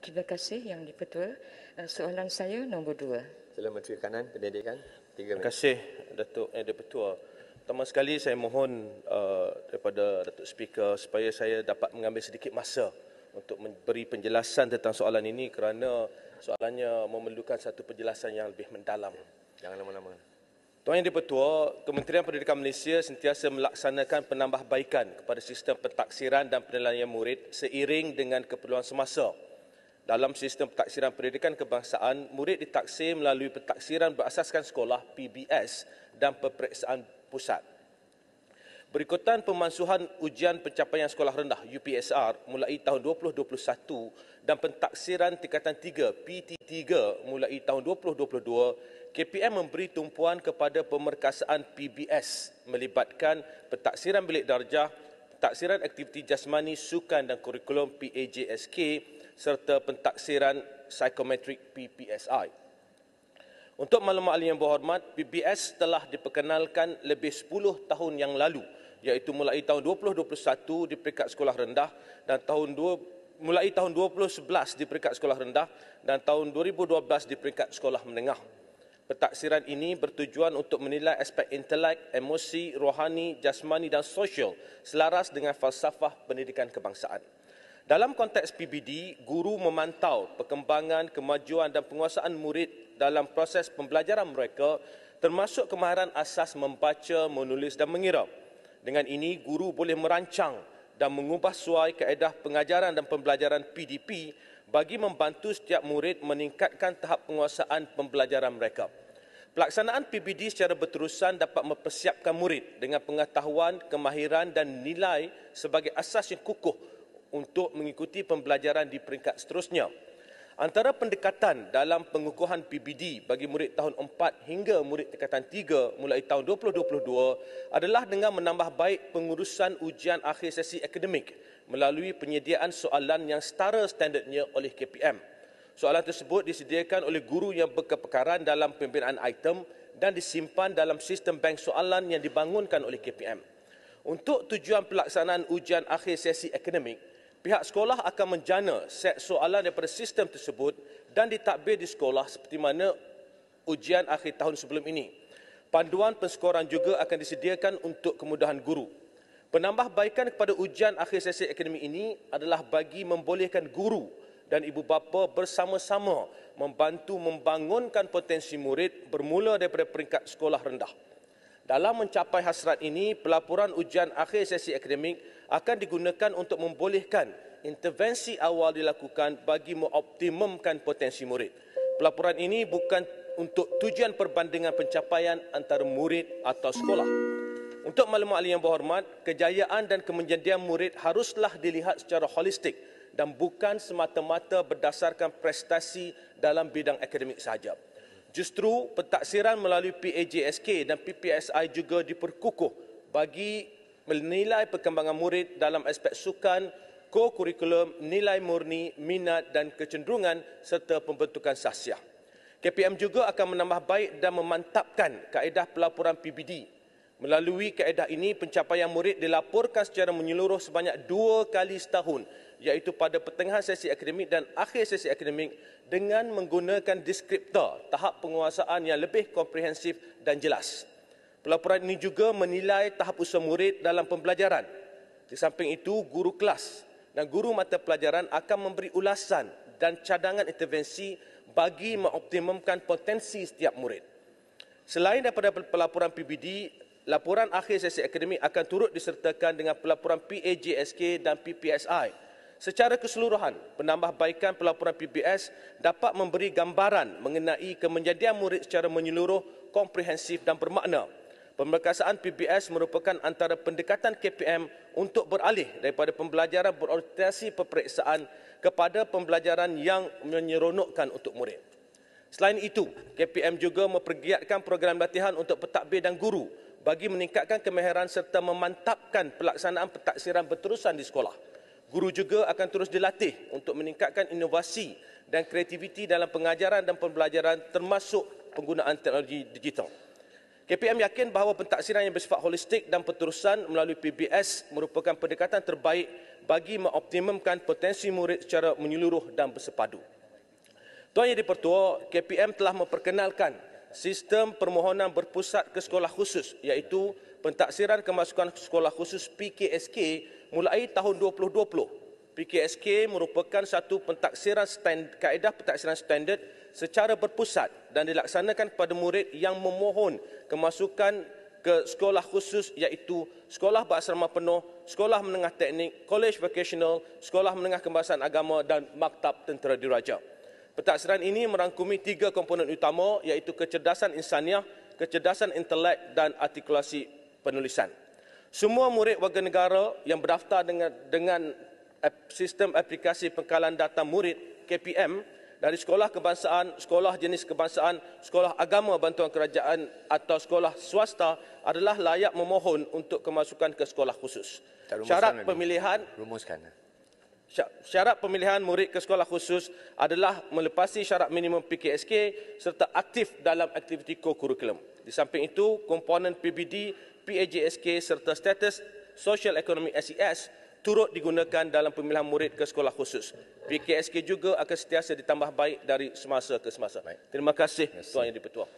terima kasih yang dipertua. Eh, soalan saya nombor dua. Sila Menteri Kanan Pendidikan. Terima kasih Datuk Yang eh, Dipertua. Pertama sekali saya mohon uh, daripada Datuk Speaker supaya saya dapat mengambil sedikit masa untuk memberi penjelasan tentang soalan ini kerana soalannya memerlukan satu penjelasan yang lebih mendalam. Jangan lama-lama. Tuan Yang Dipertua, Kementerian Pendidikan Malaysia sentiasa melaksanakan penambahbaikan kepada sistem pentaksiran dan penilaian murid seiring dengan keperluan semasa. Dalam sistem taksiran pendidikan kebangsaan, murid ditaksir melalui pentaksiran berasaskan sekolah PBS dan peperiksaan pusat. Berikutan pemansuhan ujian pencapaian sekolah rendah UPSR mulai tahun 2021 dan pentaksiran tingkatan 3 PT3 mulai tahun 2022, KPM memberi tumpuan kepada pemerkasaan PBS melibatkan pentaksiran bilik darjah, pentaksiran aktiviti jasmani, sukan dan kurikulum PAJSK serta pentaksiran psychometric PPSI. Untuk maklumat ahli yang berhormat, PPS telah diperkenalkan lebih 10 tahun yang lalu iaitu mulai tahun 2021 di peringkat sekolah rendah dan tahun 2 mulai tahun 2011 di peringkat sekolah rendah dan tahun 2012 di peringkat sekolah menengah. Pentaksiran ini bertujuan untuk menilai aspek intelek, emosi, rohani, jasmani dan sosial selaras dengan falsafah pendidikan kebangsaan. Dalam konteks PBD, guru memantau perkembangan, kemajuan dan penguasaan murid dalam proses pembelajaran mereka termasuk kemahiran asas membaca, menulis dan mengira. Dengan ini, guru boleh merancang dan mengubah suai kaedah pengajaran dan pembelajaran PDP bagi membantu setiap murid meningkatkan tahap penguasaan pembelajaran mereka. Pelaksanaan PBD secara berterusan dapat mempersiapkan murid dengan pengetahuan, kemahiran dan nilai sebagai asas yang kukuh untuk mengikuti pembelajaran di peringkat seterusnya. Antara pendekatan dalam pengukuhan PBD bagi murid tahun 4 hingga murid tingkatan 3 mulai tahun 2022 adalah dengan menambah baik pengurusan ujian akhir sesi akademik melalui penyediaan soalan yang setara standardnya oleh KPM. Soalan tersebut disediakan oleh guru yang berkepekaran dalam pembinaan item dan disimpan dalam sistem bank soalan yang dibangunkan oleh KPM. Untuk tujuan pelaksanaan ujian akhir sesi akademik, pihak sekolah akan menjana set soalan daripada sistem tersebut dan ditakbir di sekolah seperti mana ujian akhir tahun sebelum ini. Panduan penskoran juga akan disediakan untuk kemudahan guru. Penambahbaikan kepada ujian akhir sesi akademi ini adalah bagi membolehkan guru dan ibu bapa bersama-sama membantu membangunkan potensi murid bermula daripada peringkat sekolah rendah. Dalam mencapai hasrat ini, pelaporan ujian akhir sesi akademik akan digunakan untuk membolehkan intervensi awal dilakukan bagi mengoptimumkan potensi murid. Pelaporan ini bukan untuk tujuan perbandingan pencapaian antara murid atau sekolah. Untuk maklumat ahli yang berhormat, kejayaan dan kemenjadian murid haruslah dilihat secara holistik dan bukan semata-mata berdasarkan prestasi dalam bidang akademik sahaja. Justru, pentaksiran melalui PAJSK dan PPSI juga diperkukuh bagi menilai perkembangan murid dalam aspek sukan, kokurikulum, nilai murni, minat dan kecenderungan serta pembentukan sahsiah. KPM juga akan menambah baik dan memantapkan kaedah pelaporan PBD. Melalui kaedah ini, pencapaian murid dilaporkan secara menyeluruh sebanyak dua kali setahun iaitu pada pertengahan sesi akademik dan akhir sesi akademik dengan menggunakan deskriptor tahap penguasaan yang lebih komprehensif dan jelas. Pelaporan ini juga menilai tahap usaha murid dalam pembelajaran. Di samping itu, guru kelas dan guru mata pelajaran akan memberi ulasan dan cadangan intervensi bagi mengoptimumkan potensi setiap murid. Selain daripada pelaporan PBD, laporan akhir sesi akademik akan turut disertakan dengan pelaporan PAJSK dan PPSI. Secara keseluruhan, penambahbaikan pelaporan PBS dapat memberi gambaran mengenai kemenjadian murid secara menyeluruh, komprehensif dan bermakna. Pemerkasaan PBS merupakan antara pendekatan KPM untuk beralih daripada pembelajaran berorientasi peperiksaan kepada pembelajaran yang menyeronokkan untuk murid. Selain itu, KPM juga mempergiatkan program latihan untuk pentadbir dan guru bagi meningkatkan kemahiran serta memantapkan pelaksanaan pentaksiran berterusan di sekolah. Guru juga akan terus dilatih untuk meningkatkan inovasi dan kreativiti dalam pengajaran dan pembelajaran termasuk penggunaan teknologi digital. KPM yakin bahawa pentaksiran yang bersifat holistik dan penterusan melalui PBS merupakan pendekatan terbaik bagi mengoptimumkan potensi murid secara menyeluruh dan bersepadu. Tuan Yang Dipertua, KPM telah memperkenalkan sistem permohonan berpusat ke sekolah khusus iaitu pentaksiran kemasukan sekolah khusus PKSK mulai tahun 2020. PKSK merupakan satu pentaksiran kaedah pentaksiran standard secara berpusat dan dilaksanakan kepada murid yang memohon kemasukan ke sekolah khusus iaitu sekolah berasrama penuh, sekolah menengah teknik, college vocational, sekolah menengah kebangsaan agama dan maktab tentera diraja. Pertaksiran ini merangkumi tiga komponen utama iaitu kecerdasan insaniah, kecerdasan intelek dan artikulasi penulisan. Semua murid warga negara yang berdaftar dengan, dengan sistem aplikasi pengkalan data murid KPM dari sekolah kebangsaan, sekolah jenis kebangsaan, sekolah agama bantuan kerajaan atau sekolah swasta adalah layak memohon untuk kemasukan ke sekolah khusus. Syarat pemilihan rumuskan. Syarat pemilihan murid ke sekolah khusus adalah melepasi syarat minimum PKSK serta aktif dalam aktiviti kurikulum. Di samping itu, komponen PBD, PAJSK serta status sosial ekonomi SES turut digunakan dalam pemilihan murid ke sekolah khusus. PKSK juga akan setiasa ditambah baik dari semasa ke semasa. Terima kasih, Tuan Yang di